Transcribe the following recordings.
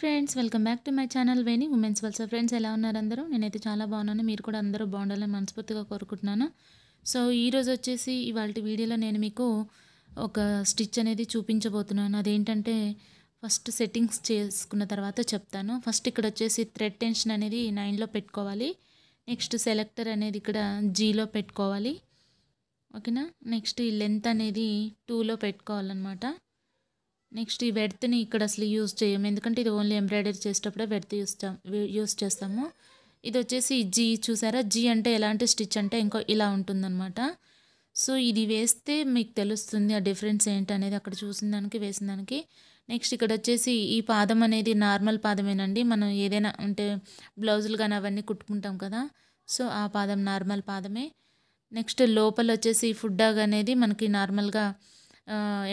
Hi friends welcome back to my channel Veni women's వల్స friends ఎలా ఉన్నారు అందరూ నేనైతే చాలా బాగున్నాను మీరు కూడా అందరూ బాగుండాలని మనస్ఫూర్తిగా కోరుకుంటున్నాను సో ఈరోజు వచ్చేసి ఇవాళ వీడియోలో నేను మీకు ఒక స్టిచ్ అనేది చూపించబోతున్నాను అదేంటంటే ఫస్ట్ సెట్టింగ్స్ చేసుకున్న తర్వాత చెప్తాను ఫస్ట్ ఇక్కడ వచ్చేసి థ్రెడ్ టెన్షన్ అనేది నైన్లో పెట్టుకోవాలి నెక్స్ట్ సెలెక్టర్ అనేది ఇక్కడ జీలో పెట్టుకోవాలి ఓకేనా నెక్స్ట్ ఈ లెంత్ అనేది టూలో పెట్టుకోవాలన్నమాట నెక్స్ట్ ఈ వెడ్త్ని ఇక్కడ అసలు యూజ్ చేయము ఎందుకంటే ఇది ఓన్లీ ఎంబ్రాయిడరీ చేసేటప్పుడే వెడ్త్ యూస్ యూస్ చేస్తాము ఇది వచ్చేసి జీ చూసారా జీ అంటే ఎలాంటి స్టిచ్ అంటే ఇంకో ఇలా ఉంటుందన్నమాట సో ఇది వేస్తే మీకు తెలుస్తుంది ఆ డిఫరెన్స్ ఏంటనేది అక్కడ చూసిన దానికి వేసిన దానికి నెక్స్ట్ ఇక్కడ వచ్చేసి ఈ పాదం అనేది నార్మల్ పాదమేనండి మనం ఏదైనా అంటే బ్లౌజులు కానీ అవన్నీ కుట్టుకుంటాం కదా సో ఆ పాదం నార్మల్ పాదమే నెక్స్ట్ లోపల వచ్చేసి ఫుడ్ డాగ్ అనేది మనకి నార్మల్గా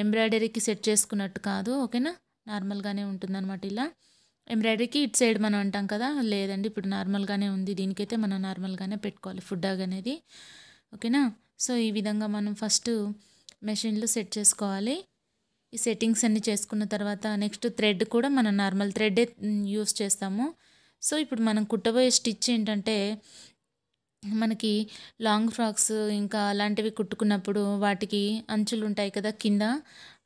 ఎంబ్రాయిడరీకి సెట్ చేసుకున్నట్టు కాదు ఓకేనా నార్మల్గానే ఉంటుంది అనమాట ఇలా ఎంబ్రాయిడరీకి ఇటు సైడ్ మనం అంటాం కదా లేదండి ఇప్పుడు నార్మల్గానే ఉంది దీనికైతే మనం నార్మల్గానే పెట్టుకోవాలి ఫుడ్ అనేది ఓకేనా సో ఈ విధంగా మనం ఫస్ట్ మెషిన్లు సెట్ చేసుకోవాలి ఈ సెట్టింగ్స్ అన్నీ చేసుకున్న తర్వాత నెక్స్ట్ థ్రెడ్ కూడా మనం నార్మల్ థ్రెడ్డే యూస్ చేస్తాము సో ఇప్పుడు మనం కుట్టబోయే స్టిచ్ ఏంటంటే మనకి లాంగ్ ఫ్రాక్స్ ఇంకా అలాంటివి కుట్టుకున్నప్పుడు వాటికి అంచులు ఉంటాయి కదా కింద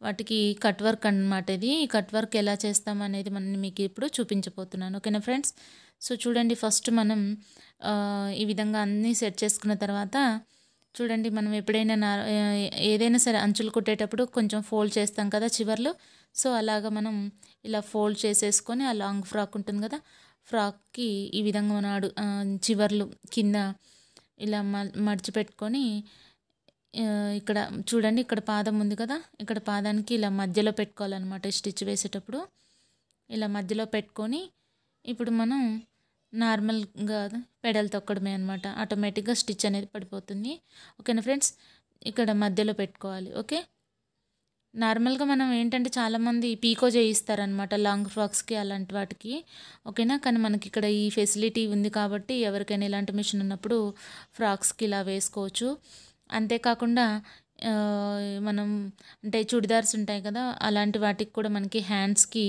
వాటికి కట్ వర్క్ అనమాట ఇది ఈ కట్ వర్క్ ఎలా చేస్తాం అనేది మనం మీకు ఇప్పుడు చూపించబోతున్నాను ఓకేనా ఫ్రెండ్స్ సో చూడండి ఫస్ట్ మనం ఈ విధంగా అన్నీ సెట్ చేసుకున్న తర్వాత చూడండి మనం ఎప్పుడైనా ఏదైనా సరే అంచులు కుట్టేటప్పుడు కొంచెం ఫోల్డ్ చేస్తాం కదా చివర్లు సో అలాగ మనం ఇలా ఫోల్డ్ చేసేసుకొని ఆ లాంగ్ ఫ్రాక్ ఉంటుంది కదా ఫ్రాక్కి ఈ విధంగా మన అడు చివర్లు కింద ఇలా మ మడిచిపెట్టుకొని ఇక్కడ చూడండి ఇక్కడ పాదం ఉంది కదా ఇక్కడ పాదానికి ఇలా మధ్యలో పెట్టుకోవాలన్నమాట స్టిచ్ వేసేటప్పుడు ఇలా మధ్యలో పెట్టుకొని ఇప్పుడు మనం నార్మల్గా పెడల్ తొక్కడమే అనమాట ఆటోమేటిక్గా స్టిచ్ అనేది పడిపోతుంది ఓకేనా ఫ్రెండ్స్ ఇక్కడ మధ్యలో పెట్టుకోవాలి ఓకే నార్మల్గా మనం ఏంటంటే చాలామంది పీకో చేయిస్తారనమాట లాంగ్ ఫ్రాక్స్కి అలాంటి వాటికి ఓకేనా కానీ మనకి ఇక్కడ ఈ ఫెసిలిటీ ఉంది కాబట్టి ఎవరికైనా ఇలాంటి మిషన్ ఉన్నప్పుడు ఫ్రాక్స్కి ఇలా వేసుకోవచ్చు అంతేకాకుండా మనం అంటే చుడిదార్స్ ఉంటాయి కదా అలాంటి వాటికి కూడా మనకి హ్యాండ్స్కి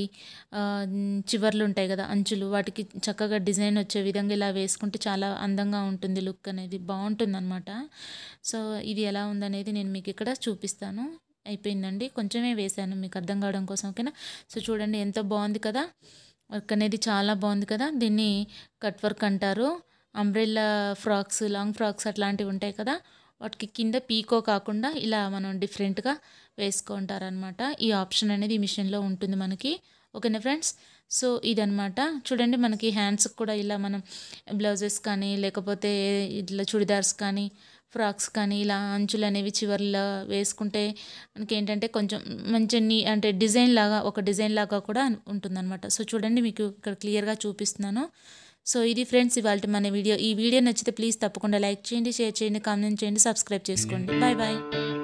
చివర్లు ఉంటాయి కదా అంచులు వాటికి చక్కగా డిజైన్ వచ్చే విధంగా ఇలా వేసుకుంటే చాలా అందంగా ఉంటుంది లుక్ అనేది బాగుంటుంది అనమాట సో ఇది ఎలా ఉందనేది నేను మీకు ఇక్కడ చూపిస్తాను అయిపోయిందండి కొంచెమే వేసాను మీకు అర్థం కావడం కోసం ఓకేనా సో చూడండి ఎంత బాగుంది కదా వర్క్ అనేది చాలా బాగుంది కదా దీన్ని కట్ వర్క్ అంటారు అంబ్రెల్లా ఫ్రాక్స్ లాంగ్ ఫ్రాక్స్ అట్లాంటివి ఉంటాయి కదా వాటికి కింద పీకో కాకుండా ఇలా మనం డిఫరెంట్గా వేసుకుంటారనమాట ఈ ఆప్షన్ అనేది ఈ మిషన్లో ఉంటుంది మనకి ఓకేనా ఫ్రెండ్స్ సో ఇదనమాట చూడండి మనకి హ్యాండ్స్కి కూడా ఇలా మనం బ్లౌజెస్ కానీ లేకపోతే ఇట్లా చుడిదార్స్ కానీ ఫ్రాక్స్ కానీ ఇలా అంచులు అనేవి చివర్లో వేసుకుంటే మనకి ఏంటంటే కొంచెం మంచి నీ అంటే డిజైన్ లాగా ఒక డిజైన్ లాగా కూడా ఉంటుందన్నమాట సో చూడండి మీకు ఇక్కడ క్లియర్గా చూపిస్తున్నాను సో ఇది ఫ్రెండ్స్ ఇవాళ మన వీడియో ఈ వీడియో నచ్చితే ప్లీజ్ తప్పకుండా లైక్ చేయండి షేర్ చేయండి కామెంట్ చేయండి సబ్స్క్రైబ్ చేసుకోండి hmm. Bye bye